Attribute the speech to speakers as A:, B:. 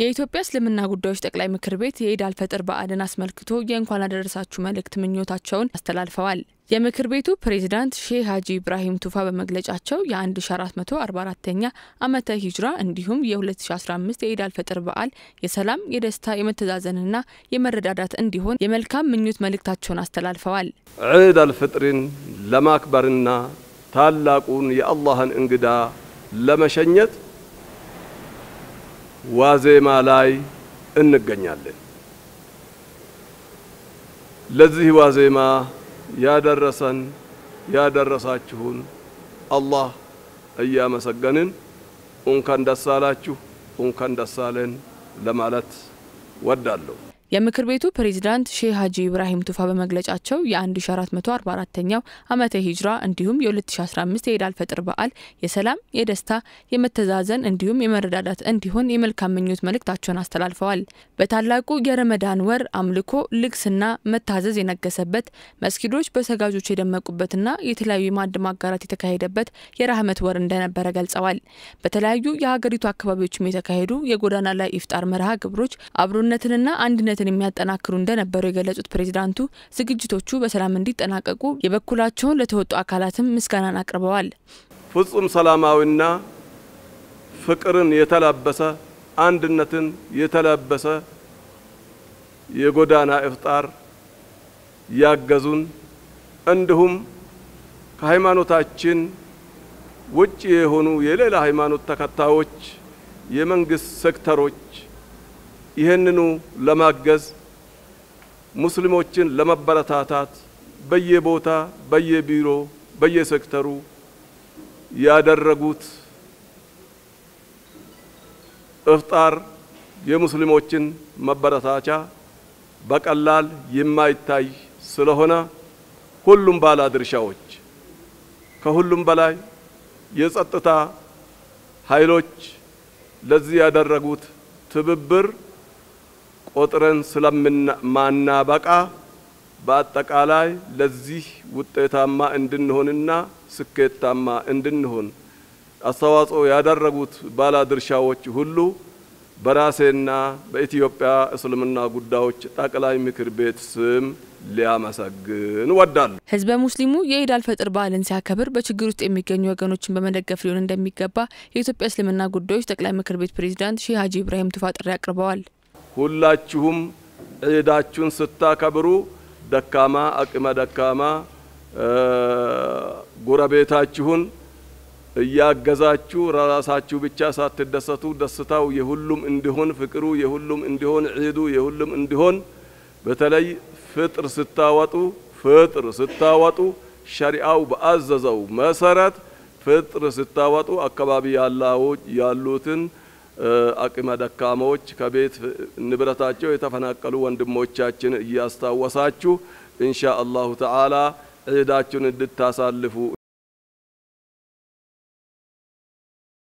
A: የኢትዮጵያ እስልምና ጉዳዮች ጠቅላይ ምክር ቤት የኢድ አልፈጥር በዓልን አስመልክቶ የእንኳን አደረሳችሁ መልእክት ምኞታቸውን አስተላልፈዋል። የምክር ቤቱ ፕሬዝዳንት ሼህ ሀጂ ኢብራሂም ቱፋ በመግለጫቸው የ1444ኛ ዓመተ ሂጅራ እንዲሁም የ2015 የኢድ አልፈጥር በዓል የሰላም፣ የደስታ፣ የመተዛዘንና የመረዳዳት እንዲሆን የመልካም ምኞት መልእክታቸውን አስተላልፈዋል።
B: ዒድ አልፍጥርን ለማክበርና ታላቁን የአላህን እንግዳ ለመሸኘት ዋዜማ ላይ እንገኛለን። ለዚህ ዋዜማ ያደረሰን ያደረሳችሁን አላህ እያመሰገንን እንኳን ደስ አላችሁ፣ እንኳን ደስ አለን ለማለት ወዳለሁ።
A: የምክር ቤቱ ፕሬዚዳንት ሼህ ሀጂ ኢብራሂም ቱፋ በመግለጫቸው የ1444ኛው ዓመተ ሂጅራ እንዲሁም የ2015 የኢድ አልፈጥር በዓል የሰላም፣ የደስታ፣ የመተዛዘን እንዲሁም የመረዳዳት እንዲሆን የመልካም ምኞት መልእክታቸውን አስተላልፈዋል። በታላቁ የረመዳን ወር አምልኮ፣ ልግስና መታዘዝ የነገሰበት መስጊዶች በሰጋጆች የደመቁበትና የተለያዩ የማዕድ ማጋራት የተካሄደበት የራህመት ወር እንደነበረ ገልጸዋል። በተለያዩ የሀገሪቱ አካባቢዎችም የተካሄዱ የጎዳና ላይ ኢፍጣር መርሃ ግብሮች አብሮነትንና አንድነት ግንኙነትን የሚያጠናክሩ እንደነበሩ የገለጹት ፕሬዚዳንቱ ዝግጅቶቹ በሰላም እንዲጠናቀቁ የበኩላቸውን ለተወጡ አካላትም ምስጋናን አቅርበዋል።
B: ፍጹም ሰላማዊና ፍቅርን የተላበሰ አንድነትን የተላበሰ የጎዳና እፍጣር ያገዙን እንዲሁም ከሃይማኖታችን ውጭ የሆኑ የሌላ ሃይማኖት ተከታዮች የመንግስት ሴክተሮች ይህንኑ ለማገዝ ሙስሊሞችን ለማበረታታት በየቦታ በየቢሮ በየሴክተሩ ያደረጉት እፍጣር የሙስሊሞችን መበረታቻ በቀላል የማይታይ ስለሆነ ሁሉም ባለ ድርሻዎች ከሁሉም በላይ የጸጥታ ኃይሎች ለዚህ ያደረጉት ትብብር ቆጥረን ስለማናበቃ በአጠቃላይ ለዚህ ውጤታማ እንድንሆንና ስኬታማ እንድንሆን አስተዋጽኦ ያደረጉት ባለድርሻዎች ሁሉ በራሴና በኢትዮጵያ እስልምና ጉዳዮች ጠቅላይ ምክር ቤት ስም ሊያመሰግን ወዳሉ
A: ህዝበ ሙስሊሙ የኢድ አልፈጥር በዓልን ሲያከብር በችግር ውስጥ የሚገኙ ወገኖችን በመደገፍ ሊሆን እንደሚገባ የኢትዮጵያ እስልምና ጉዳዮች ጠቅላይ ምክር ቤት ፕሬዚዳንት ሼህ ሀጂ ኢብራሂም ቱፋ ጥሪ አቅርበዋል።
B: ሁላችሁም ዒዳችሁን ስታከብሩ ደካማ አቅመ ደካማ ጎረቤታችሁን እያገዛችሁ ራሳችሁ ብቻ ሳትደሰቱ ደስታው የሁሉም እንዲሆን ፍቅሩ የሁሉም እንዲሆን ዒዱ የሁሉም እንዲሆን በተለይ ፍጥር ስታወጡ ፍጥር ስታወጡ ሸሪአው በአዘዘው መሰረት ፍጥር ስታወጡ አካባቢ ያሉትን አቅመ ደካሞች ከቤት ንብረታቸው የተፈናቀሉ ወንድሞቻችን እያስታወሳችሁ ኢንሻ አላሁ ተዓላ ዒዳችሁን እንድታሳልፉ